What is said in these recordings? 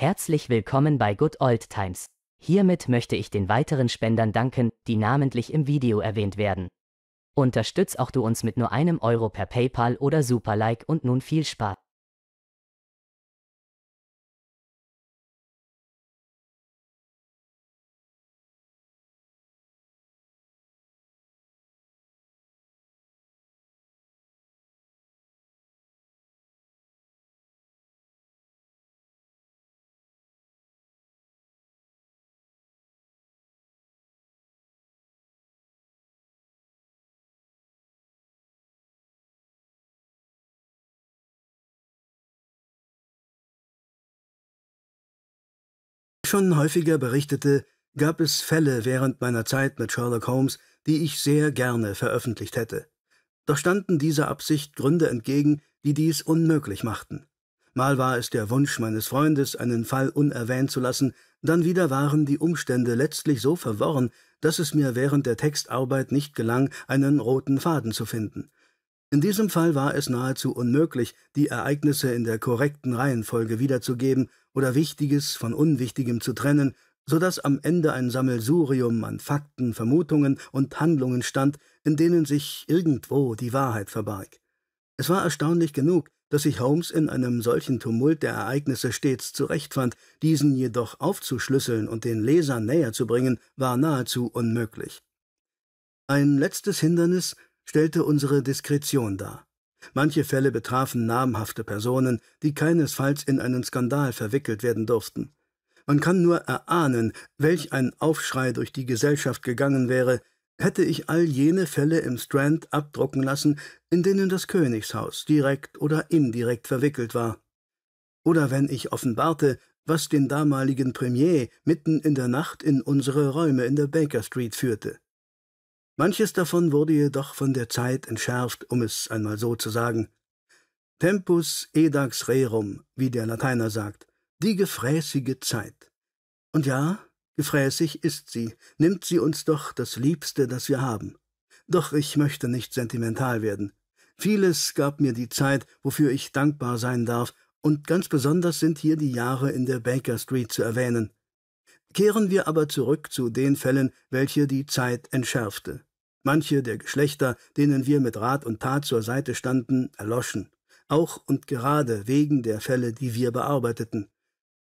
Herzlich willkommen bei Good Old Times. Hiermit möchte ich den weiteren Spendern danken, die namentlich im Video erwähnt werden. Unterstütz auch du uns mit nur einem Euro per PayPal oder Superlike und nun viel Spaß. schon häufiger berichtete, gab es Fälle während meiner Zeit mit Sherlock Holmes, die ich sehr gerne veröffentlicht hätte. Doch standen dieser Absicht Gründe entgegen, die dies unmöglich machten. Mal war es der Wunsch meines Freundes, einen Fall unerwähnt zu lassen, dann wieder waren die Umstände letztlich so verworren, dass es mir während der Textarbeit nicht gelang, einen roten Faden zu finden, in diesem Fall war es nahezu unmöglich, die Ereignisse in der korrekten Reihenfolge wiederzugeben oder Wichtiges von Unwichtigem zu trennen, so dass am Ende ein Sammelsurium an Fakten, Vermutungen und Handlungen stand, in denen sich irgendwo die Wahrheit verbarg. Es war erstaunlich genug, dass sich Holmes in einem solchen Tumult der Ereignisse stets zurechtfand, diesen jedoch aufzuschlüsseln und den Lesern näher zu bringen, war nahezu unmöglich. Ein letztes Hindernis stellte unsere Diskretion dar. Manche Fälle betrafen namhafte Personen, die keinesfalls in einen Skandal verwickelt werden durften. Man kann nur erahnen, welch ein Aufschrei durch die Gesellschaft gegangen wäre, hätte ich all jene Fälle im Strand abdrucken lassen, in denen das Königshaus direkt oder indirekt verwickelt war. Oder wenn ich offenbarte, was den damaligen Premier mitten in der Nacht in unsere Räume in der Baker Street führte. Manches davon wurde jedoch von der Zeit entschärft, um es einmal so zu sagen. Tempus edax rerum, wie der Lateiner sagt, die gefräßige Zeit. Und ja, gefräßig ist sie, nimmt sie uns doch das Liebste, das wir haben. Doch ich möchte nicht sentimental werden. Vieles gab mir die Zeit, wofür ich dankbar sein darf, und ganz besonders sind hier die Jahre in der Baker Street zu erwähnen. Kehren wir aber zurück zu den Fällen, welche die Zeit entschärfte. Manche der Geschlechter, denen wir mit Rat und Tat zur Seite standen, erloschen, auch und gerade wegen der Fälle, die wir bearbeiteten.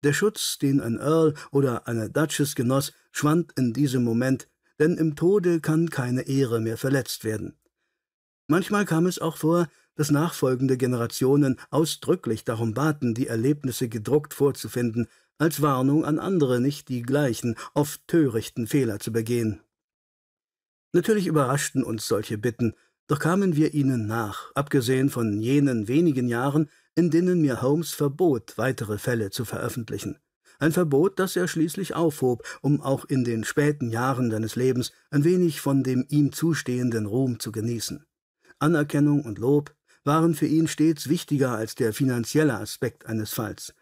Der Schutz, den ein Earl oder eine Duchess genoss, schwand in diesem Moment, denn im Tode kann keine Ehre mehr verletzt werden. Manchmal kam es auch vor, dass nachfolgende Generationen ausdrücklich darum baten, die Erlebnisse gedruckt vorzufinden, als Warnung an andere, nicht die gleichen, oft törichten Fehler zu begehen. Natürlich überraschten uns solche Bitten, doch kamen wir ihnen nach, abgesehen von jenen wenigen Jahren, in denen mir Holmes verbot, weitere Fälle zu veröffentlichen. Ein Verbot, das er schließlich aufhob, um auch in den späten Jahren seines Lebens ein wenig von dem ihm zustehenden Ruhm zu genießen. Anerkennung und Lob waren für ihn stets wichtiger als der finanzielle Aspekt eines Falls.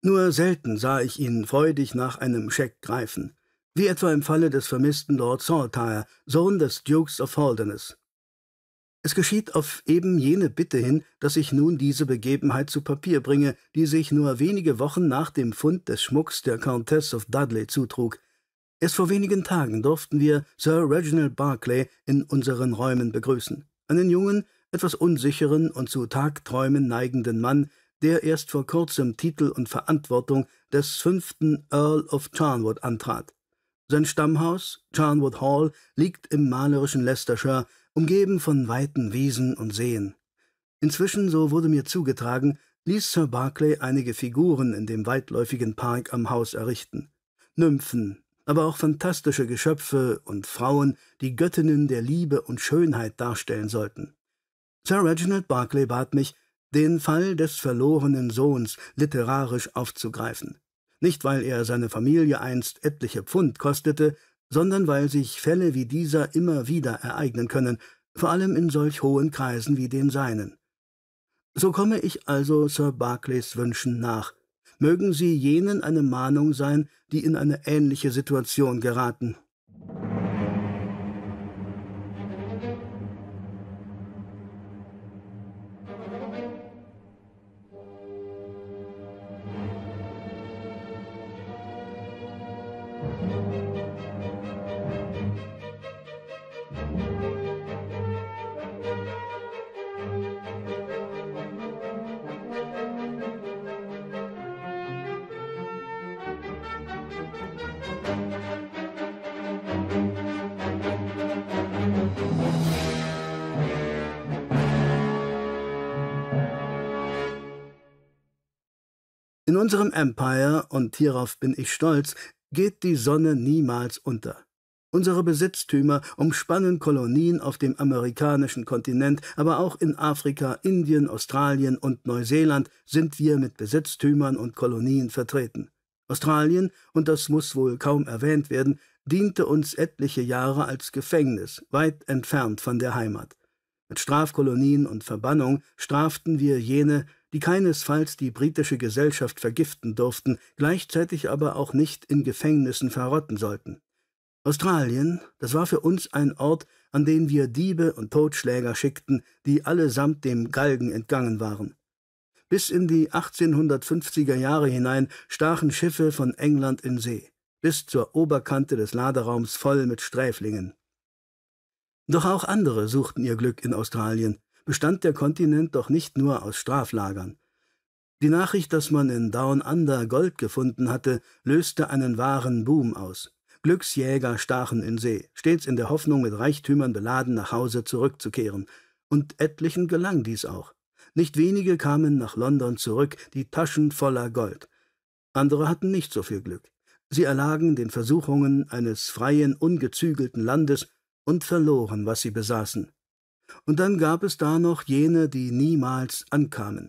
Nur selten sah ich ihn freudig nach einem Scheck greifen wie etwa im Falle des vermissten Lord Saltire, Sohn des Dukes of Holderness. Es geschieht auf eben jene Bitte hin, dass ich nun diese Begebenheit zu Papier bringe, die sich nur wenige Wochen nach dem Fund des Schmucks der Countess of Dudley zutrug. Erst vor wenigen Tagen durften wir Sir Reginald Barclay in unseren Räumen begrüßen, einen jungen, etwas unsicheren und zu Tagträumen neigenden Mann, der erst vor kurzem Titel und Verantwortung des fünften Earl of Charnwood antrat. Sein Stammhaus, Charnwood Hall, liegt im malerischen Leicestershire, umgeben von weiten Wiesen und Seen. Inzwischen, so wurde mir zugetragen, ließ Sir Barclay einige Figuren in dem weitläufigen Park am Haus errichten. Nymphen, aber auch fantastische Geschöpfe und Frauen, die Göttinnen der Liebe und Schönheit darstellen sollten. Sir Reginald Barclay bat mich, den Fall des verlorenen Sohns literarisch aufzugreifen nicht weil er seine Familie einst etliche Pfund kostete, sondern weil sich Fälle wie dieser immer wieder ereignen können, vor allem in solch hohen Kreisen wie den seinen. So komme ich also Sir Barclays Wünschen nach. Mögen sie jenen eine Mahnung sein, die in eine ähnliche Situation geraten Empire, und hierauf bin ich stolz, geht die Sonne niemals unter. Unsere Besitztümer umspannen Kolonien auf dem amerikanischen Kontinent, aber auch in Afrika, Indien, Australien und Neuseeland sind wir mit Besitztümern und Kolonien vertreten. Australien, und das muss wohl kaum erwähnt werden, diente uns etliche Jahre als Gefängnis, weit entfernt von der Heimat. Mit Strafkolonien und Verbannung straften wir jene, die keinesfalls die britische Gesellschaft vergiften durften, gleichzeitig aber auch nicht in Gefängnissen verrotten sollten. Australien, das war für uns ein Ort, an den wir Diebe und Totschläger schickten, die allesamt dem Galgen entgangen waren. Bis in die 1850er Jahre hinein stachen Schiffe von England in See, bis zur Oberkante des Laderaums voll mit Sträflingen. Doch auch andere suchten ihr Glück in Australien bestand der Kontinent doch nicht nur aus Straflagern. Die Nachricht, dass man in Down Under Gold gefunden hatte, löste einen wahren Boom aus. Glücksjäger stachen in See, stets in der Hoffnung, mit Reichtümern beladen nach Hause zurückzukehren. Und etlichen gelang dies auch. Nicht wenige kamen nach London zurück, die Taschen voller Gold. Andere hatten nicht so viel Glück. Sie erlagen den Versuchungen eines freien, ungezügelten Landes und verloren, was sie besaßen. Und dann gab es da noch jene, die niemals ankamen.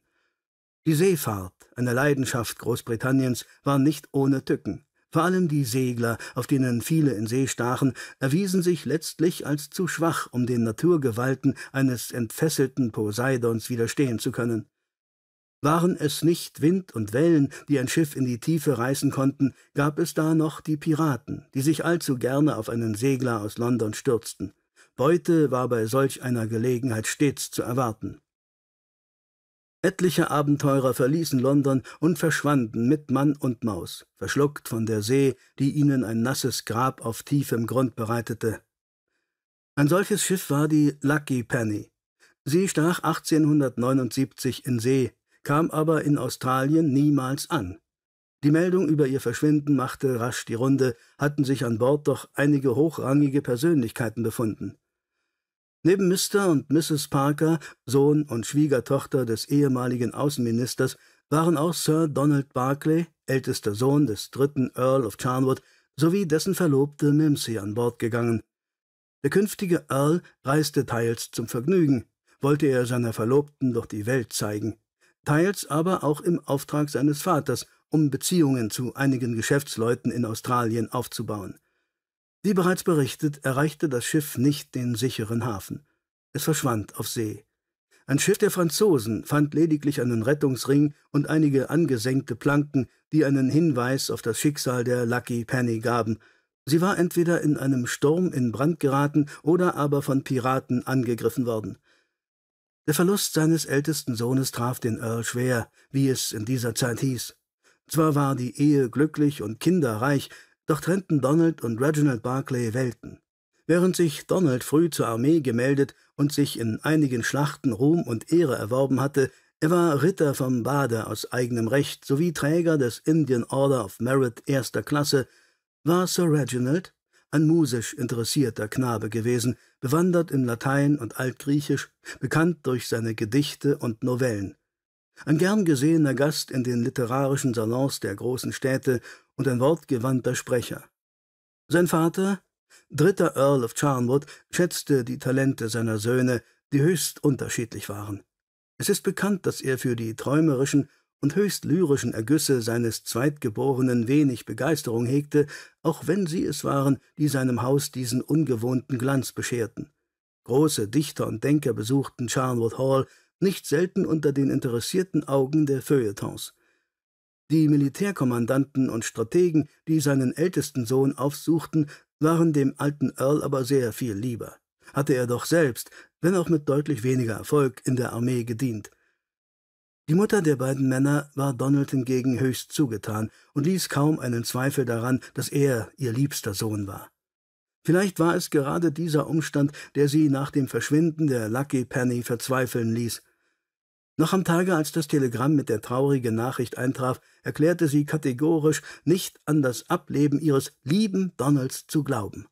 Die Seefahrt, eine Leidenschaft Großbritanniens, war nicht ohne Tücken. Vor allem die Segler, auf denen viele in See stachen, erwiesen sich letztlich als zu schwach, um den Naturgewalten eines entfesselten Poseidons widerstehen zu können. Waren es nicht Wind und Wellen, die ein Schiff in die Tiefe reißen konnten, gab es da noch die Piraten, die sich allzu gerne auf einen Segler aus London stürzten. Beute war bei solch einer Gelegenheit stets zu erwarten. Etliche Abenteurer verließen London und verschwanden mit Mann und Maus, verschluckt von der See, die ihnen ein nasses Grab auf tiefem Grund bereitete. Ein solches Schiff war die Lucky Penny. Sie stach 1879 in See, kam aber in Australien niemals an. Die Meldung über ihr Verschwinden machte rasch die Runde, hatten sich an Bord doch einige hochrangige Persönlichkeiten befunden. Neben Mr. und Mrs. Parker, Sohn und Schwiegertochter des ehemaligen Außenministers, waren auch Sir Donald Barclay, ältester Sohn des dritten Earl of Charnwood, sowie dessen Verlobte Mimsy an Bord gegangen. Der künftige Earl reiste teils zum Vergnügen, wollte er seiner Verlobten durch die Welt zeigen, teils aber auch im Auftrag seines Vaters, um Beziehungen zu einigen Geschäftsleuten in Australien aufzubauen. Wie bereits berichtet, erreichte das Schiff nicht den sicheren Hafen. Es verschwand auf See. Ein Schiff der Franzosen fand lediglich einen Rettungsring und einige angesenkte Planken, die einen Hinweis auf das Schicksal der Lucky Penny gaben. Sie war entweder in einem Sturm in Brand geraten oder aber von Piraten angegriffen worden. Der Verlust seines ältesten Sohnes traf den Earl schwer, wie es in dieser Zeit hieß. Zwar war die Ehe glücklich und kinderreich, doch trennten Donald und Reginald Barclay Welten. Während sich Donald früh zur Armee gemeldet und sich in einigen Schlachten Ruhm und Ehre erworben hatte, er war Ritter vom Bade aus eigenem Recht sowie Träger des Indian Order of Merit erster Klasse, war Sir Reginald ein musisch interessierter Knabe gewesen, bewandert in Latein und Altgriechisch, bekannt durch seine Gedichte und Novellen. Ein gern gesehener Gast in den literarischen Salons der großen Städte und ein wortgewandter Sprecher. Sein Vater, dritter Earl of Charnwood, schätzte die Talente seiner Söhne, die höchst unterschiedlich waren. Es ist bekannt, dass er für die träumerischen und höchst lyrischen Ergüsse seines Zweitgeborenen wenig Begeisterung hegte, auch wenn sie es waren, die seinem Haus diesen ungewohnten Glanz bescherten. Große Dichter und Denker besuchten Charnwood Hall, nicht selten unter den interessierten Augen der Feuilletons. Die Militärkommandanten und Strategen, die seinen ältesten Sohn aufsuchten, waren dem alten Earl aber sehr viel lieber. Hatte er doch selbst, wenn auch mit deutlich weniger Erfolg, in der Armee gedient. Die Mutter der beiden Männer war Donald hingegen höchst zugetan und ließ kaum einen Zweifel daran, dass er ihr liebster Sohn war. Vielleicht war es gerade dieser Umstand, der sie nach dem Verschwinden der Lucky Penny verzweifeln ließ – noch am Tage, als das Telegramm mit der traurigen Nachricht eintraf, erklärte sie kategorisch, nicht an das Ableben ihres lieben Donalds zu glauben.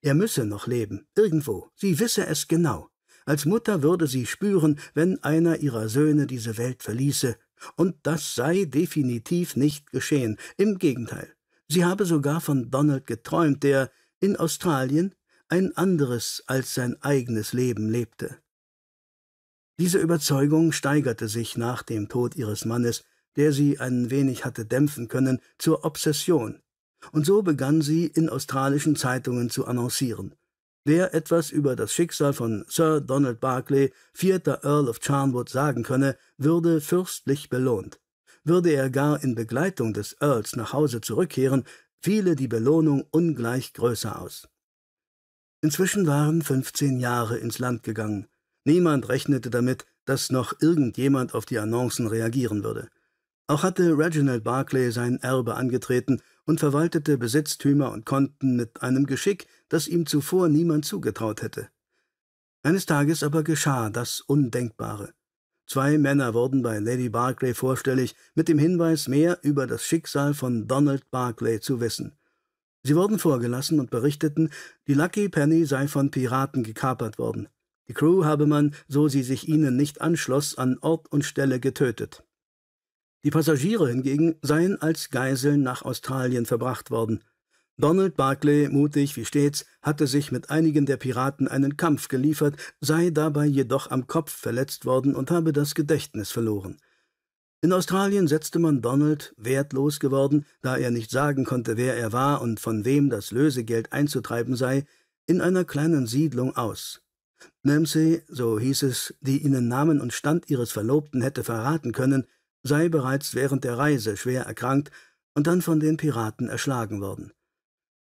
Er müsse noch leben, irgendwo, sie wisse es genau. Als Mutter würde sie spüren, wenn einer ihrer Söhne diese Welt verließe, und das sei definitiv nicht geschehen, im Gegenteil. Sie habe sogar von Donald geträumt, der in Australien ein anderes als sein eigenes Leben lebte. Diese Überzeugung steigerte sich nach dem Tod ihres Mannes, der sie ein wenig hatte dämpfen können, zur Obsession. Und so begann sie, in australischen Zeitungen zu annoncieren. Wer etwas über das Schicksal von Sir Donald Barclay, vierter Earl of Charnwood, sagen könne, würde fürstlich belohnt. Würde er gar in Begleitung des Earls nach Hause zurückkehren, fiele die Belohnung ungleich größer aus. Inzwischen waren fünfzehn Jahre ins Land gegangen, Niemand rechnete damit, dass noch irgendjemand auf die Annoncen reagieren würde. Auch hatte Reginald Barclay sein Erbe angetreten und verwaltete Besitztümer und Konten mit einem Geschick, das ihm zuvor niemand zugetraut hätte. Eines Tages aber geschah das Undenkbare. Zwei Männer wurden bei Lady Barclay vorstellig, mit dem Hinweis, mehr über das Schicksal von Donald Barclay zu wissen. Sie wurden vorgelassen und berichteten, die Lucky Penny sei von Piraten gekapert worden. Die Crew habe man, so sie sich ihnen nicht anschloss, an Ort und Stelle getötet. Die Passagiere hingegen seien als Geiseln nach Australien verbracht worden. Donald Barclay, mutig wie stets, hatte sich mit einigen der Piraten einen Kampf geliefert, sei dabei jedoch am Kopf verletzt worden und habe das Gedächtnis verloren. In Australien setzte man Donald, wertlos geworden, da er nicht sagen konnte, wer er war und von wem das Lösegeld einzutreiben sei, in einer kleinen Siedlung aus. Nancy, so hieß es, die ihnen Namen und Stand ihres Verlobten hätte verraten können, sei bereits während der Reise schwer erkrankt und dann von den Piraten erschlagen worden.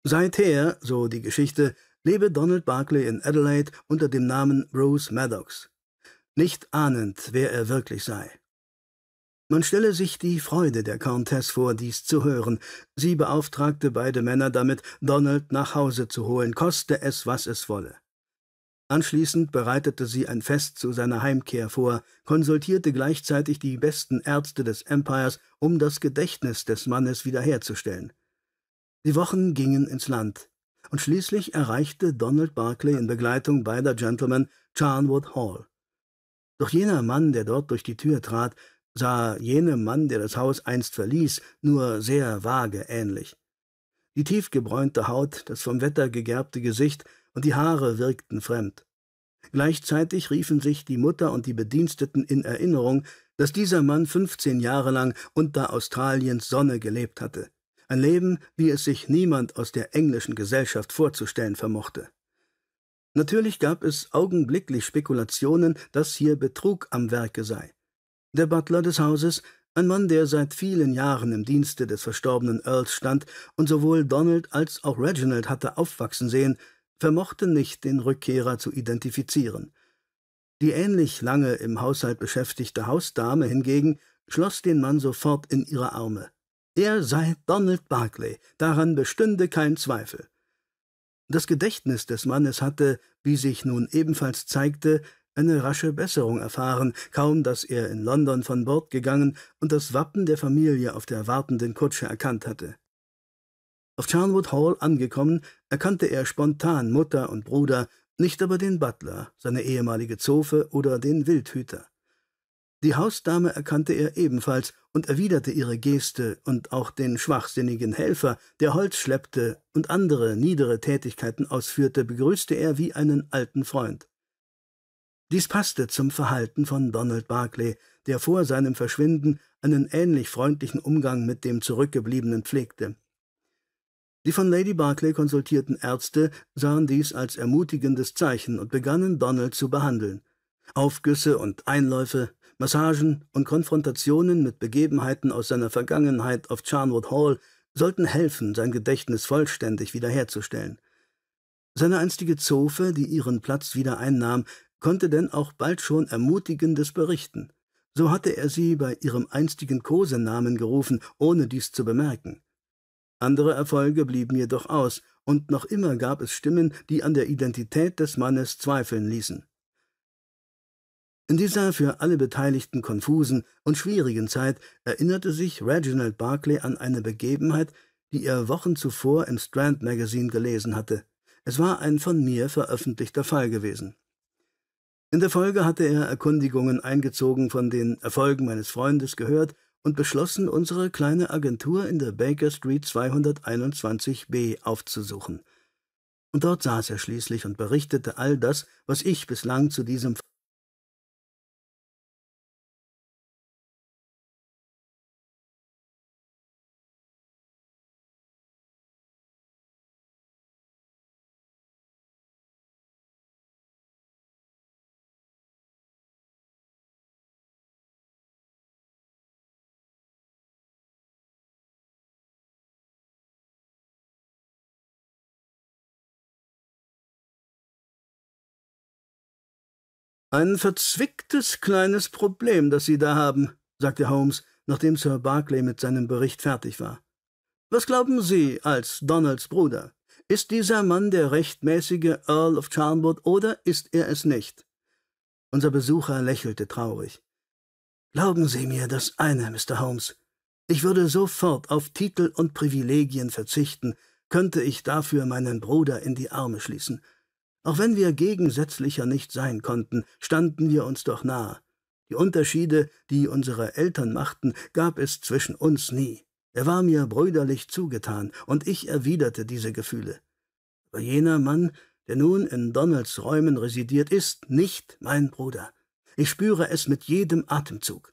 Seither, so die Geschichte, lebe Donald Barclay in Adelaide unter dem Namen Bruce Maddox, nicht ahnend, wer er wirklich sei. Man stelle sich die Freude der Countess vor, dies zu hören. Sie beauftragte beide Männer damit, Donald nach Hause zu holen, koste es, was es wolle. Anschließend bereitete sie ein Fest zu seiner Heimkehr vor, konsultierte gleichzeitig die besten Ärzte des Empires, um das Gedächtnis des Mannes wiederherzustellen. Die Wochen gingen ins Land, und schließlich erreichte Donald Barclay in Begleitung beider Gentlemen Charnwood Hall. Doch jener Mann, der dort durch die Tür trat, sah jenem Mann, der das Haus einst verließ, nur sehr vage ähnlich. Die tiefgebräunte Haut, das vom Wetter gegerbte Gesicht, und die Haare wirkten fremd. Gleichzeitig riefen sich die Mutter und die Bediensteten in Erinnerung, dass dieser Mann fünfzehn Jahre lang unter Australiens Sonne gelebt hatte. Ein Leben, wie es sich niemand aus der englischen Gesellschaft vorzustellen vermochte. Natürlich gab es augenblicklich Spekulationen, dass hier Betrug am Werke sei. Der Butler des Hauses, ein Mann, der seit vielen Jahren im Dienste des verstorbenen Earls stand und sowohl Donald als auch Reginald hatte aufwachsen sehen, vermochten nicht, den Rückkehrer zu identifizieren. Die ähnlich lange im Haushalt beschäftigte Hausdame hingegen schloss den Mann sofort in ihre Arme. Er sei Donald Barclay, daran bestünde kein Zweifel. Das Gedächtnis des Mannes hatte, wie sich nun ebenfalls zeigte, eine rasche Besserung erfahren, kaum dass er in London von Bord gegangen und das Wappen der Familie auf der wartenden Kutsche erkannt hatte. Auf Charnwood Hall angekommen, erkannte er spontan Mutter und Bruder, nicht aber den Butler, seine ehemalige Zofe oder den Wildhüter. Die Hausdame erkannte er ebenfalls und erwiderte ihre Geste und auch den schwachsinnigen Helfer, der Holz schleppte und andere niedere Tätigkeiten ausführte, begrüßte er wie einen alten Freund. Dies passte zum Verhalten von Donald Barclay, der vor seinem Verschwinden einen ähnlich freundlichen Umgang mit dem Zurückgebliebenen pflegte. Die von Lady Barclay konsultierten Ärzte sahen dies als ermutigendes Zeichen und begannen Donald zu behandeln. Aufgüsse und Einläufe, Massagen und Konfrontationen mit Begebenheiten aus seiner Vergangenheit auf Charnwood Hall sollten helfen, sein Gedächtnis vollständig wiederherzustellen. Seine einstige Zofe, die ihren Platz wieder einnahm, konnte denn auch bald schon Ermutigendes berichten. So hatte er sie bei ihrem einstigen Kosenamen gerufen, ohne dies zu bemerken. Andere Erfolge blieben jedoch aus, und noch immer gab es Stimmen, die an der Identität des Mannes zweifeln ließen. In dieser für alle Beteiligten konfusen und schwierigen Zeit erinnerte sich Reginald Barclay an eine Begebenheit, die er Wochen zuvor im Strand Magazine gelesen hatte. Es war ein von mir veröffentlichter Fall gewesen. In der Folge hatte er Erkundigungen eingezogen von den Erfolgen meines Freundes gehört und beschlossen, unsere kleine Agentur in der Baker Street 221b aufzusuchen. Und dort saß er schließlich und berichtete all das, was ich bislang zu diesem Ein verzwicktes kleines Problem, das Sie da haben, sagte Holmes, nachdem Sir Barclay mit seinem Bericht fertig war. Was glauben Sie als Donalds Bruder? Ist dieser Mann der rechtmäßige Earl of Charnwood oder ist er es nicht? Unser Besucher lächelte traurig. Glauben Sie mir das eine, Mr. Holmes. Ich würde sofort auf Titel und Privilegien verzichten, könnte ich dafür meinen Bruder in die Arme schließen. Auch wenn wir gegensätzlicher nicht sein konnten, standen wir uns doch nahe. Die Unterschiede, die unsere Eltern machten, gab es zwischen uns nie. Er war mir brüderlich zugetan, und ich erwiderte diese Gefühle. Aber jener Mann, der nun in Donalds Räumen residiert, ist nicht mein Bruder. Ich spüre es mit jedem Atemzug.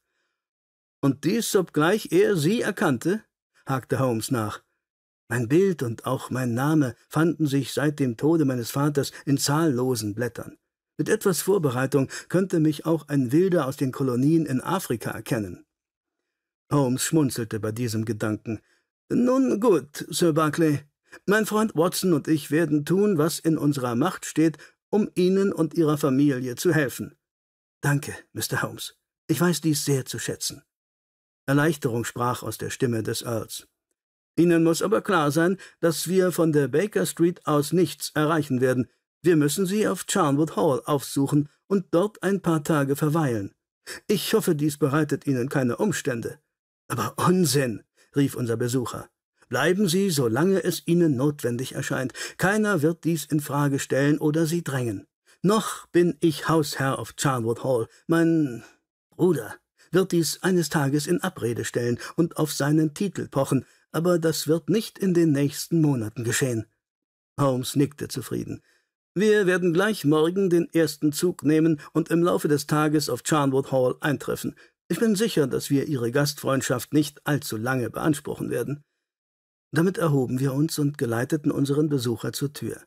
Und dies, obgleich er sie erkannte? hakte Holmes nach. Mein Bild und auch mein Name fanden sich seit dem Tode meines Vaters in zahllosen Blättern. Mit etwas Vorbereitung könnte mich auch ein Wilder aus den Kolonien in Afrika erkennen. Holmes schmunzelte bei diesem Gedanken. Nun gut, Sir Barclay. Mein Freund Watson und ich werden tun, was in unserer Macht steht, um Ihnen und Ihrer Familie zu helfen. Danke, Mr. Holmes. Ich weiß dies sehr zu schätzen. Erleichterung sprach aus der Stimme des Earls. Ihnen muss aber klar sein, dass wir von der Baker Street aus nichts erreichen werden. Wir müssen Sie auf Charnwood Hall aufsuchen und dort ein paar Tage verweilen. Ich hoffe, dies bereitet Ihnen keine Umstände. Aber Unsinn, rief unser Besucher. Bleiben Sie, solange es Ihnen notwendig erscheint. Keiner wird dies in Frage stellen oder Sie drängen. Noch bin ich Hausherr auf Charnwood Hall. Mein Bruder wird dies eines Tages in Abrede stellen und auf seinen Titel pochen, aber das wird nicht in den nächsten Monaten geschehen. Holmes nickte zufrieden. Wir werden gleich morgen den ersten Zug nehmen und im Laufe des Tages auf Charnwood Hall eintreffen. Ich bin sicher, dass wir Ihre Gastfreundschaft nicht allzu lange beanspruchen werden. Damit erhoben wir uns und geleiteten unseren Besucher zur Tür.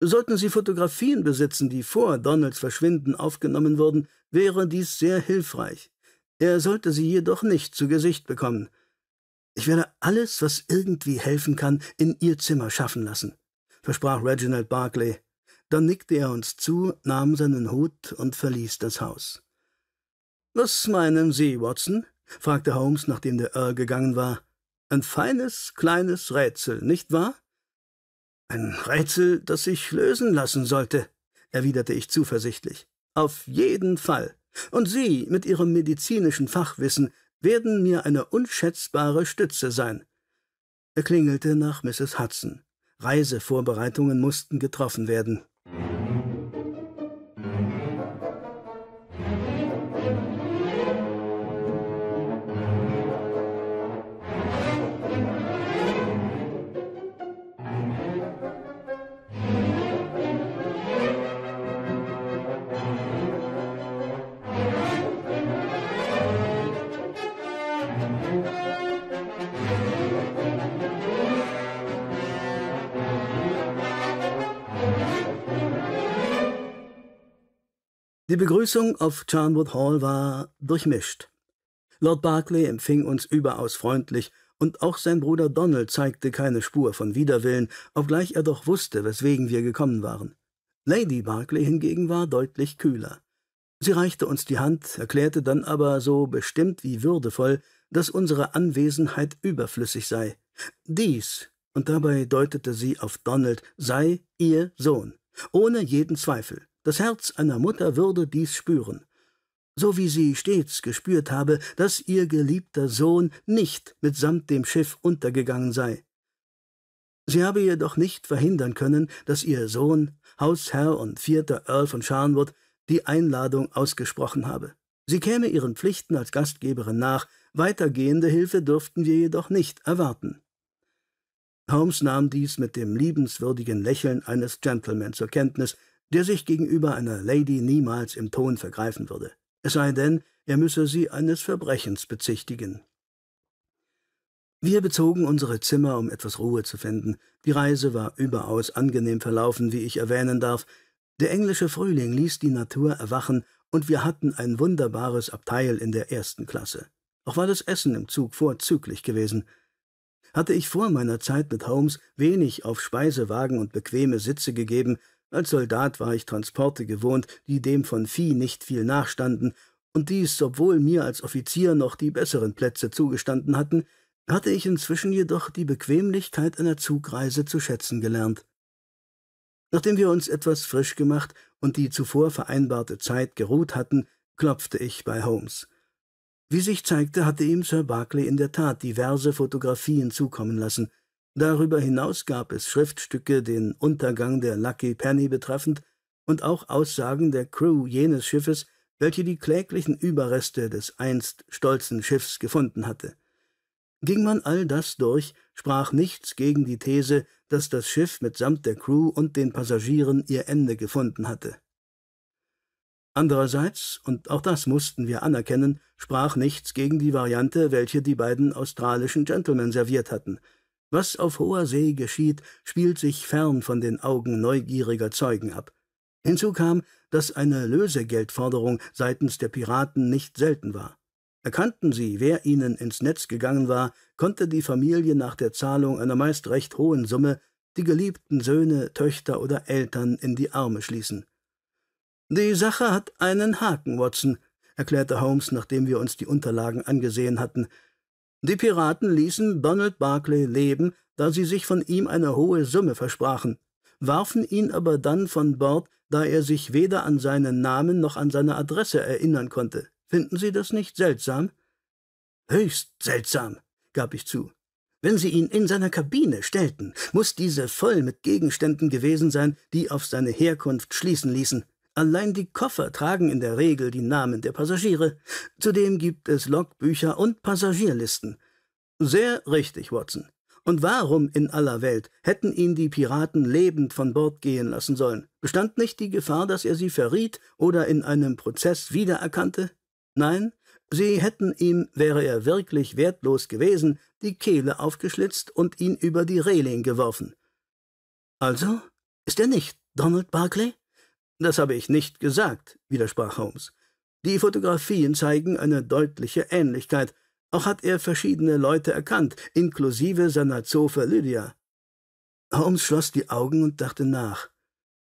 Sollten Sie Fotografien besitzen, die vor Donalds Verschwinden aufgenommen wurden, wäre dies sehr hilfreich. Er sollte sie jedoch nicht zu Gesicht bekommen. Ich werde alles, was irgendwie helfen kann, in Ihr Zimmer schaffen lassen, versprach Reginald Barclay. Dann nickte er uns zu, nahm seinen Hut und verließ das Haus. Was meinen Sie, Watson? fragte Holmes, nachdem der Earl gegangen war. Ein feines, kleines Rätsel, nicht wahr? Ein Rätsel, das sich lösen lassen sollte, erwiderte ich zuversichtlich. Auf jeden Fall. Und Sie, mit Ihrem medizinischen Fachwissen, werden mir eine unschätzbare Stütze sein. Er klingelte nach Mrs. Hudson. Reisevorbereitungen mussten getroffen werden. Die Begrüßung auf Charnwood Hall war durchmischt. Lord Barclay empfing uns überaus freundlich, und auch sein Bruder Donald zeigte keine Spur von Widerwillen, obgleich er doch wusste, weswegen wir gekommen waren. Lady Barclay hingegen war deutlich kühler. Sie reichte uns die Hand, erklärte dann aber so bestimmt wie würdevoll, dass unsere Anwesenheit überflüssig sei. Dies, und dabei deutete sie auf Donald, sei ihr Sohn, ohne jeden Zweifel. Das Herz einer Mutter würde dies spüren, so wie sie stets gespürt habe, dass ihr geliebter Sohn nicht mitsamt dem Schiff untergegangen sei. Sie habe jedoch nicht verhindern können, dass ihr Sohn, Hausherr und vierter Earl von Charnwood, die Einladung ausgesprochen habe. Sie käme ihren Pflichten als Gastgeberin nach, weitergehende Hilfe dürften wir jedoch nicht erwarten. Holmes nahm dies mit dem liebenswürdigen Lächeln eines Gentlemen zur Kenntnis, der sich gegenüber einer Lady niemals im Ton vergreifen würde, es sei denn, er müsse sie eines Verbrechens bezichtigen. Wir bezogen unsere Zimmer, um etwas Ruhe zu finden. Die Reise war überaus angenehm verlaufen, wie ich erwähnen darf. Der englische Frühling ließ die Natur erwachen, und wir hatten ein wunderbares Abteil in der ersten Klasse. Auch war das Essen im Zug vorzüglich gewesen. Hatte ich vor meiner Zeit mit Holmes wenig auf Speisewagen und bequeme Sitze gegeben, als Soldat war ich Transporte gewohnt, die dem von Vieh nicht viel nachstanden, und dies, obwohl mir als Offizier noch die besseren Plätze zugestanden hatten, hatte ich inzwischen jedoch die Bequemlichkeit einer Zugreise zu schätzen gelernt. Nachdem wir uns etwas frisch gemacht und die zuvor vereinbarte Zeit geruht hatten, klopfte ich bei Holmes. Wie sich zeigte, hatte ihm Sir Barclay in der Tat diverse Fotografien zukommen lassen, Darüber hinaus gab es Schriftstücke den Untergang der Lucky Penny betreffend und auch Aussagen der Crew jenes Schiffes, welche die kläglichen Überreste des einst stolzen Schiffs gefunden hatte. Ging man all das durch, sprach nichts gegen die These, dass das Schiff mitsamt der Crew und den Passagieren ihr Ende gefunden hatte. Andererseits, und auch das mussten wir anerkennen, sprach nichts gegen die Variante, welche die beiden australischen Gentlemen serviert hatten – was auf hoher See geschieht, spielt sich fern von den Augen neugieriger Zeugen ab. Hinzu kam, dass eine Lösegeldforderung seitens der Piraten nicht selten war. Erkannten sie, wer ihnen ins Netz gegangen war, konnte die Familie nach der Zahlung einer meist recht hohen Summe die geliebten Söhne, Töchter oder Eltern in die Arme schließen. Die Sache hat einen Haken, Watson, erklärte Holmes, nachdem wir uns die Unterlagen angesehen hatten. Die Piraten ließen Donald Barclay leben, da sie sich von ihm eine hohe Summe versprachen, warfen ihn aber dann von Bord, da er sich weder an seinen Namen noch an seine Adresse erinnern konnte. Finden Sie das nicht seltsam? Höchst seltsam, gab ich zu. Wenn Sie ihn in seiner Kabine stellten, muß diese voll mit Gegenständen gewesen sein, die auf seine Herkunft schließen ließen. Allein die Koffer tragen in der Regel die Namen der Passagiere. Zudem gibt es Logbücher und Passagierlisten. Sehr richtig, Watson. Und warum in aller Welt hätten ihn die Piraten lebend von Bord gehen lassen sollen? Bestand nicht die Gefahr, dass er sie verriet oder in einem Prozess wiedererkannte? Nein, sie hätten ihm, wäre er wirklich wertlos gewesen, die Kehle aufgeschlitzt und ihn über die Reling geworfen. Also ist er nicht Donald Barclay? Das habe ich nicht gesagt, widersprach Holmes. Die Fotografien zeigen eine deutliche Ähnlichkeit. Auch hat er verschiedene Leute erkannt, inklusive seiner Zofe Lydia. Holmes schloss die Augen und dachte nach.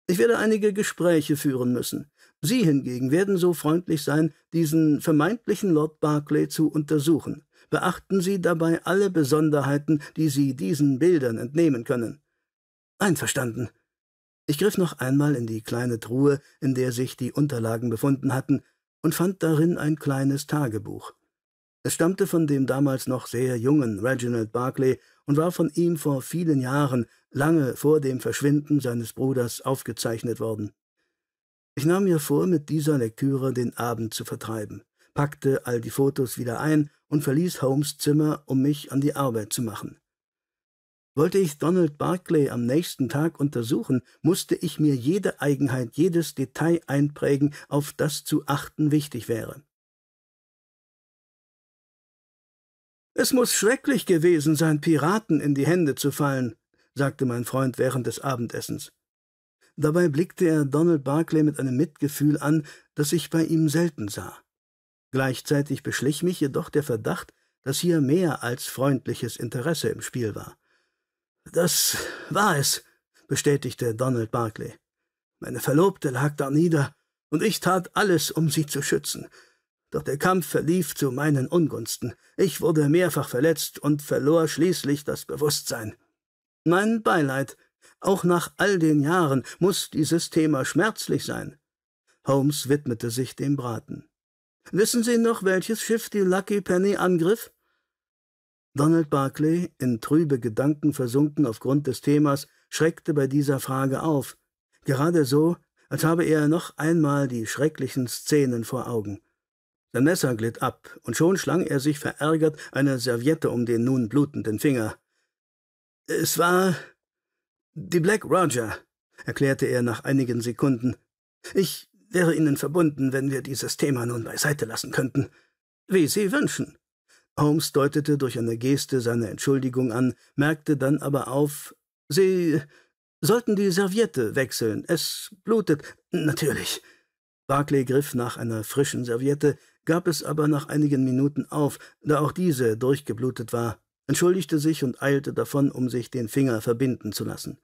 Ich werde einige Gespräche führen müssen. Sie hingegen werden so freundlich sein, diesen vermeintlichen Lord Barclay zu untersuchen. Beachten Sie dabei alle Besonderheiten, die Sie diesen Bildern entnehmen können. Einverstanden, ich griff noch einmal in die kleine Truhe, in der sich die Unterlagen befunden hatten, und fand darin ein kleines Tagebuch. Es stammte von dem damals noch sehr jungen Reginald Barclay und war von ihm vor vielen Jahren, lange vor dem Verschwinden seines Bruders, aufgezeichnet worden. Ich nahm mir vor, mit dieser Lektüre den Abend zu vertreiben, packte all die Fotos wieder ein und verließ Holmes Zimmer, um mich an die Arbeit zu machen. Wollte ich Donald Barclay am nächsten Tag untersuchen, musste ich mir jede Eigenheit, jedes Detail einprägen, auf das zu achten wichtig wäre. Es muss schrecklich gewesen sein, Piraten in die Hände zu fallen, sagte mein Freund während des Abendessens. Dabei blickte er Donald Barclay mit einem Mitgefühl an, das ich bei ihm selten sah. Gleichzeitig beschlich mich jedoch der Verdacht, dass hier mehr als freundliches Interesse im Spiel war. Das war es, bestätigte Donald Barclay. Meine Verlobte lag da nieder, und ich tat alles, um sie zu schützen. Doch der Kampf verlief zu meinen Ungunsten. Ich wurde mehrfach verletzt und verlor schließlich das Bewusstsein. Mein Beileid. Auch nach all den Jahren muss dieses Thema schmerzlich sein. Holmes widmete sich dem Braten. Wissen Sie noch, welches Schiff die Lucky Penny angriff? Donald Barclay, in trübe Gedanken versunken aufgrund des Themas, schreckte bei dieser Frage auf, gerade so, als habe er noch einmal die schrecklichen Szenen vor Augen. Sein Messer glitt ab, und schon schlang er sich verärgert eine Serviette um den nun blutenden Finger. Es war die Black Roger, erklärte er nach einigen Sekunden. Ich wäre Ihnen verbunden, wenn wir dieses Thema nun beiseite lassen könnten. Wie Sie wünschen. Holmes deutete durch eine Geste seine Entschuldigung an, merkte dann aber auf Sie sollten die Serviette wechseln. Es blutet. Natürlich. Barclay griff nach einer frischen Serviette, gab es aber nach einigen Minuten auf, da auch diese durchgeblutet war, entschuldigte sich und eilte davon, um sich den Finger verbinden zu lassen.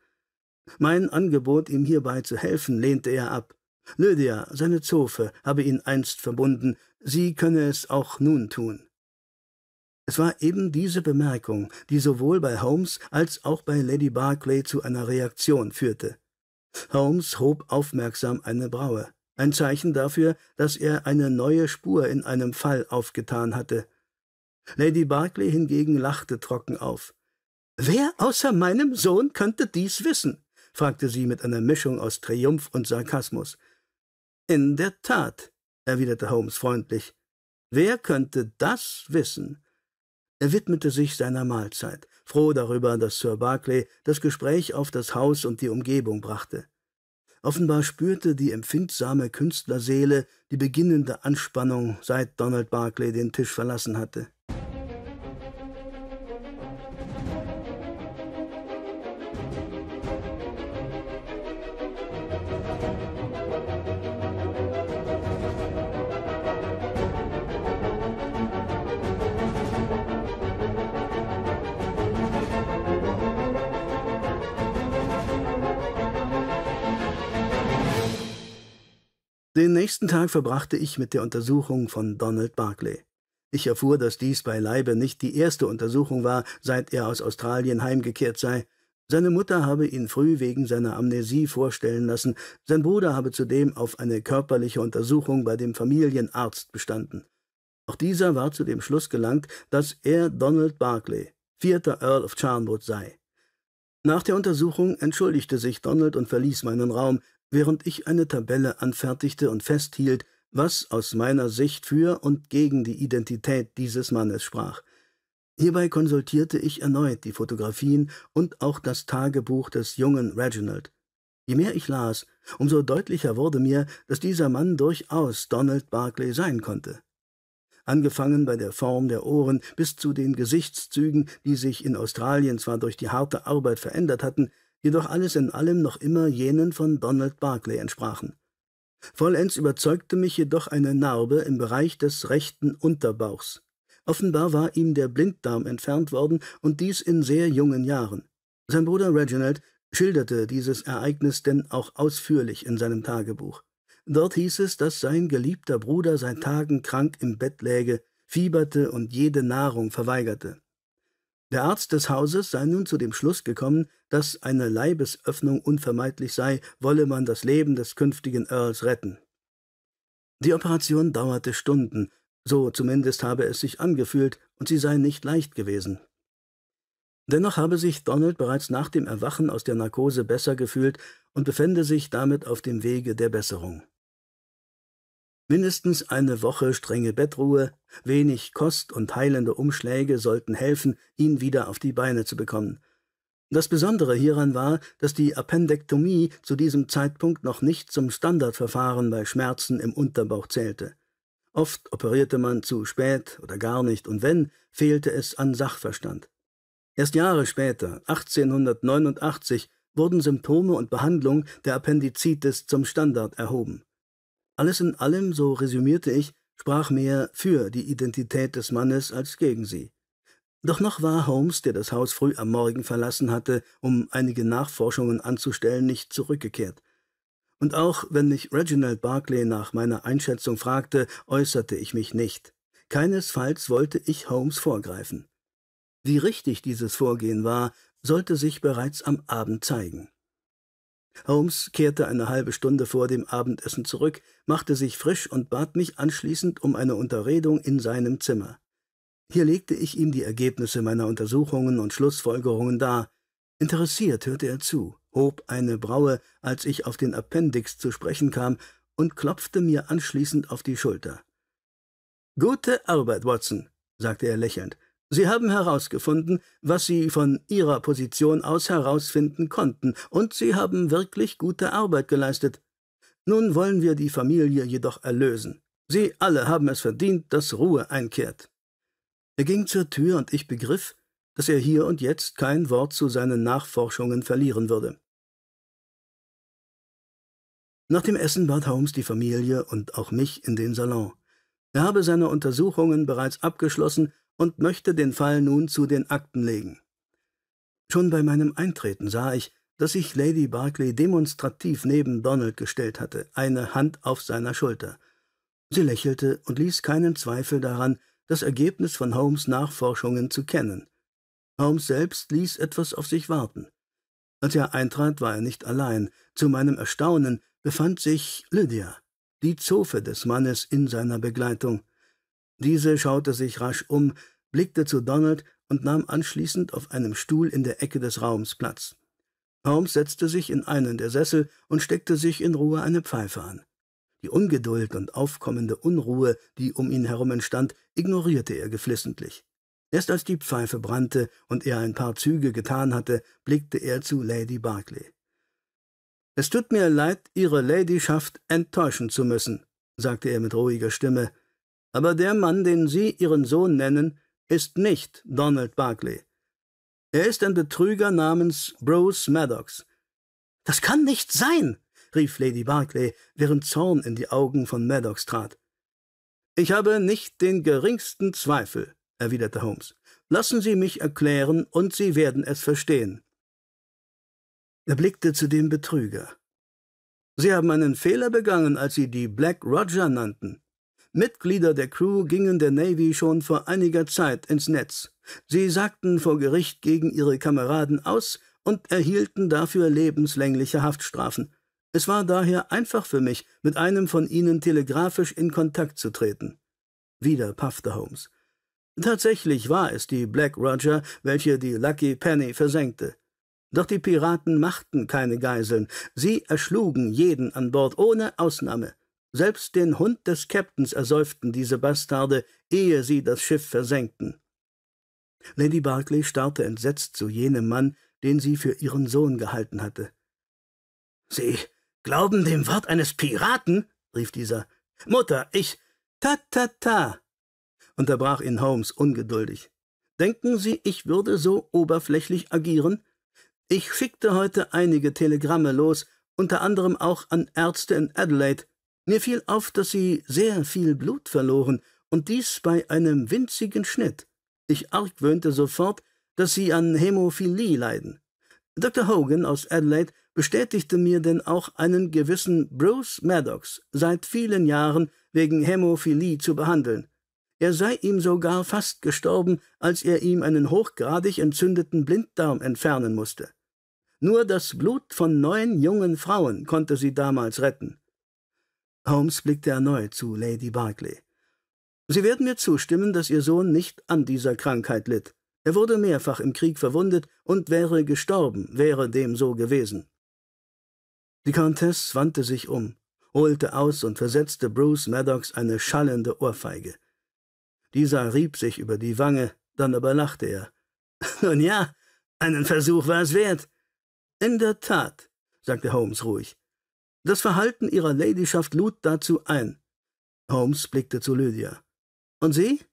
Mein Angebot, ihm hierbei zu helfen, lehnte er ab. Lydia, seine Zofe, habe ihn einst verbunden, sie könne es auch nun tun. Es war eben diese Bemerkung, die sowohl bei Holmes als auch bei Lady Barclay zu einer Reaktion führte. Holmes hob aufmerksam eine Braue, ein Zeichen dafür, dass er eine neue Spur in einem Fall aufgetan hatte. Lady Barclay hingegen lachte trocken auf. Wer außer meinem Sohn könnte dies wissen? fragte sie mit einer Mischung aus Triumph und Sarkasmus. In der Tat, erwiderte Holmes freundlich. Wer könnte das wissen? Er widmete sich seiner Mahlzeit, froh darüber, dass Sir Barclay das Gespräch auf das Haus und die Umgebung brachte. Offenbar spürte die empfindsame Künstlerseele die beginnende Anspannung, seit Donald Barclay den Tisch verlassen hatte. Den nächsten Tag verbrachte ich mit der Untersuchung von Donald Barclay. Ich erfuhr, dass dies beileibe nicht die erste Untersuchung war, seit er aus Australien heimgekehrt sei. Seine Mutter habe ihn früh wegen seiner Amnesie vorstellen lassen, sein Bruder habe zudem auf eine körperliche Untersuchung bei dem Familienarzt bestanden. Auch dieser war zu dem Schluss gelangt, dass er Donald Barclay, vierter Earl of Charnwood, sei. Nach der Untersuchung entschuldigte sich Donald und verließ meinen Raum, während ich eine Tabelle anfertigte und festhielt, was aus meiner Sicht für und gegen die Identität dieses Mannes sprach. Hierbei konsultierte ich erneut die Fotografien und auch das Tagebuch des jungen Reginald. Je mehr ich las, umso deutlicher wurde mir, dass dieser Mann durchaus Donald Barclay sein konnte. Angefangen bei der Form der Ohren bis zu den Gesichtszügen, die sich in Australien zwar durch die harte Arbeit verändert hatten, jedoch alles in allem noch immer jenen von Donald Barclay entsprachen. Vollends überzeugte mich jedoch eine Narbe im Bereich des rechten Unterbauchs. Offenbar war ihm der Blinddarm entfernt worden und dies in sehr jungen Jahren. Sein Bruder Reginald schilderte dieses Ereignis denn auch ausführlich in seinem Tagebuch. Dort hieß es, dass sein geliebter Bruder seit Tagen krank im Bett läge, fieberte und jede Nahrung verweigerte. Der Arzt des Hauses sei nun zu dem Schluss gekommen, dass eine Leibesöffnung unvermeidlich sei, wolle man das Leben des künftigen Earls retten. Die Operation dauerte Stunden, so zumindest habe es sich angefühlt, und sie sei nicht leicht gewesen. Dennoch habe sich Donald bereits nach dem Erwachen aus der Narkose besser gefühlt und befände sich damit auf dem Wege der Besserung. Mindestens eine Woche strenge Bettruhe, wenig Kost und heilende Umschläge sollten helfen, ihn wieder auf die Beine zu bekommen. Das Besondere hieran war, dass die Appendektomie zu diesem Zeitpunkt noch nicht zum Standardverfahren bei Schmerzen im Unterbauch zählte. Oft operierte man zu spät oder gar nicht, und wenn, fehlte es an Sachverstand. Erst Jahre später, 1889, wurden Symptome und Behandlung der Appendizitis zum Standard erhoben. Alles in allem, so resümierte ich, sprach mehr für die Identität des Mannes als gegen sie. Doch noch war Holmes, der das Haus früh am Morgen verlassen hatte, um einige Nachforschungen anzustellen, nicht zurückgekehrt. Und auch wenn mich Reginald Barclay nach meiner Einschätzung fragte, äußerte ich mich nicht. Keinesfalls wollte ich Holmes vorgreifen. Wie richtig dieses Vorgehen war, sollte sich bereits am Abend zeigen. Holmes kehrte eine halbe Stunde vor dem Abendessen zurück, machte sich frisch und bat mich anschließend um eine Unterredung in seinem Zimmer. Hier legte ich ihm die Ergebnisse meiner Untersuchungen und Schlussfolgerungen dar. Interessiert hörte er zu, hob eine Braue, als ich auf den Appendix zu sprechen kam, und klopfte mir anschließend auf die Schulter. Gute Arbeit, Watson, sagte er lächelnd. Sie haben herausgefunden, was Sie von Ihrer Position aus herausfinden konnten, und Sie haben wirklich gute Arbeit geleistet. Nun wollen wir die Familie jedoch erlösen. Sie alle haben es verdient, dass Ruhe einkehrt. Er ging zur Tür, und ich begriff, dass er hier und jetzt kein Wort zu seinen Nachforschungen verlieren würde. Nach dem Essen bat Holmes die Familie und auch mich in den Salon. Er habe seine Untersuchungen bereits abgeschlossen und möchte den Fall nun zu den Akten legen. Schon bei meinem Eintreten sah ich, dass sich Lady Barclay demonstrativ neben Donald gestellt hatte, eine Hand auf seiner Schulter. Sie lächelte und ließ keinen Zweifel daran, das Ergebnis von Holmes Nachforschungen zu kennen. Holmes selbst ließ etwas auf sich warten. Als er eintrat, war er nicht allein. Zu meinem Erstaunen befand sich Lydia, die Zofe des Mannes, in seiner Begleitung. Diese schaute sich rasch um, blickte zu Donald und nahm anschließend auf einem Stuhl in der Ecke des Raums Platz. Holmes setzte sich in einen der Sessel und steckte sich in Ruhe eine Pfeife an. Die Ungeduld und aufkommende Unruhe, die um ihn herum entstand, ignorierte er geflissentlich. Erst als die Pfeife brannte und er ein paar Züge getan hatte, blickte er zu Lady Barclay. Es tut mir leid, Ihre Ladyschaft enttäuschen zu müssen, sagte er mit ruhiger Stimme, aber der Mann, den Sie Ihren Sohn nennen, ist nicht Donald Barclay. Er ist ein Betrüger namens Bruce Maddox. Das kann nicht sein, rief Lady Barclay, während Zorn in die Augen von Maddox trat. Ich habe nicht den geringsten Zweifel, erwiderte Holmes. Lassen Sie mich erklären, und Sie werden es verstehen. Er blickte zu dem Betrüger. Sie haben einen Fehler begangen, als Sie die Black Roger nannten. Mitglieder der Crew gingen der Navy schon vor einiger Zeit ins Netz. Sie sagten vor Gericht gegen ihre Kameraden aus und erhielten dafür lebenslängliche Haftstrafen. Es war daher einfach für mich, mit einem von ihnen telegrafisch in Kontakt zu treten. Wieder paffte Holmes. Tatsächlich war es die Black Roger, welche die Lucky Penny versenkte. Doch die Piraten machten keine Geiseln, sie erschlugen jeden an Bord ohne Ausnahme. Selbst den Hund des Käpt'ns ersäuften diese Bastarde, ehe sie das Schiff versenkten. Lady Barclay starrte entsetzt zu jenem Mann, den sie für ihren Sohn gehalten hatte. Sie glauben dem Wort eines Piraten? rief dieser. Mutter, ich. Ta, ta, ta, unterbrach ihn Holmes ungeduldig. Denken Sie, ich würde so oberflächlich agieren? Ich schickte heute einige Telegramme los, unter anderem auch an Ärzte in Adelaide, mir fiel auf, dass sie sehr viel Blut verloren, und dies bei einem winzigen Schnitt. Ich argwöhnte sofort, dass sie an Hämophilie leiden. Dr. Hogan aus Adelaide bestätigte mir denn auch einen gewissen Bruce Maddox seit vielen Jahren wegen Hämophilie zu behandeln. Er sei ihm sogar fast gestorben, als er ihm einen hochgradig entzündeten Blinddarm entfernen musste. Nur das Blut von neun jungen Frauen konnte sie damals retten. Holmes blickte erneut zu Lady Barclay. Sie werden mir zustimmen, dass Ihr Sohn nicht an dieser Krankheit litt. Er wurde mehrfach im Krieg verwundet und wäre gestorben, wäre dem so gewesen. Die Countess wandte sich um, holte aus und versetzte Bruce Maddox eine schallende Ohrfeige. Dieser rieb sich über die Wange, dann aber lachte er. Nun ja, einen Versuch war es wert. In der Tat, sagte Holmes ruhig. Das Verhalten ihrer Ladyschaft lud dazu ein. Holmes blickte zu Lydia. Und Sie?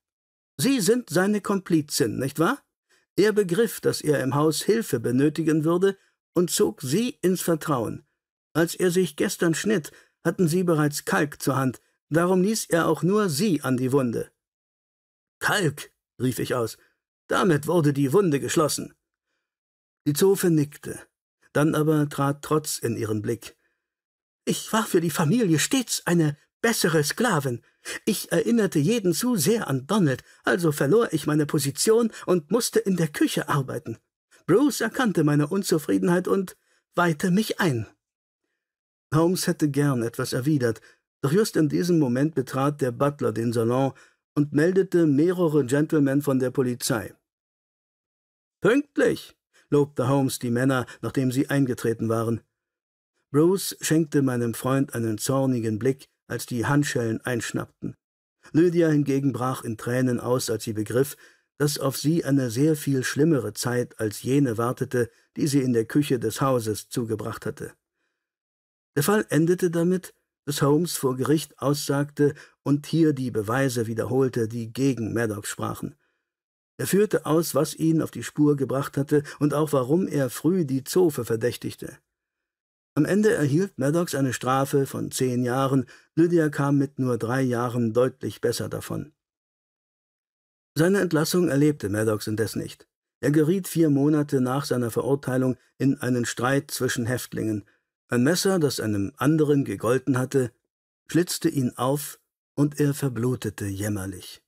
Sie sind seine Komplizin, nicht wahr? Er begriff, dass er im Haus Hilfe benötigen würde und zog Sie ins Vertrauen. Als er sich gestern schnitt, hatten Sie bereits Kalk zur Hand, darum ließ er auch nur Sie an die Wunde. Kalk, rief ich aus. Damit wurde die Wunde geschlossen. Die Zofe nickte. Dann aber trat Trotz in ihren Blick. Ich war für die Familie stets eine bessere Sklavin. Ich erinnerte jeden zu sehr an Donald, also verlor ich meine Position und musste in der Küche arbeiten. Bruce erkannte meine Unzufriedenheit und weihte mich ein. Holmes hätte gern etwas erwidert, doch just in diesem Moment betrat der Butler den Salon und meldete mehrere Gentlemen von der Polizei. Pünktlich, lobte Holmes die Männer, nachdem sie eingetreten waren. Bruce schenkte meinem Freund einen zornigen Blick, als die Handschellen einschnappten. Lydia hingegen brach in Tränen aus, als sie begriff, dass auf sie eine sehr viel schlimmere Zeit als jene wartete, die sie in der Küche des Hauses zugebracht hatte. Der Fall endete damit, dass Holmes vor Gericht aussagte und hier die Beweise wiederholte, die gegen Maddox sprachen. Er führte aus, was ihn auf die Spur gebracht hatte und auch warum er früh die Zofe verdächtigte. Am Ende erhielt Maddox eine Strafe von zehn Jahren, Lydia kam mit nur drei Jahren deutlich besser davon. Seine Entlassung erlebte Maddox indes nicht. Er geriet vier Monate nach seiner Verurteilung in einen Streit zwischen Häftlingen. Ein Messer, das einem anderen gegolten hatte, schlitzte ihn auf und er verblutete jämmerlich.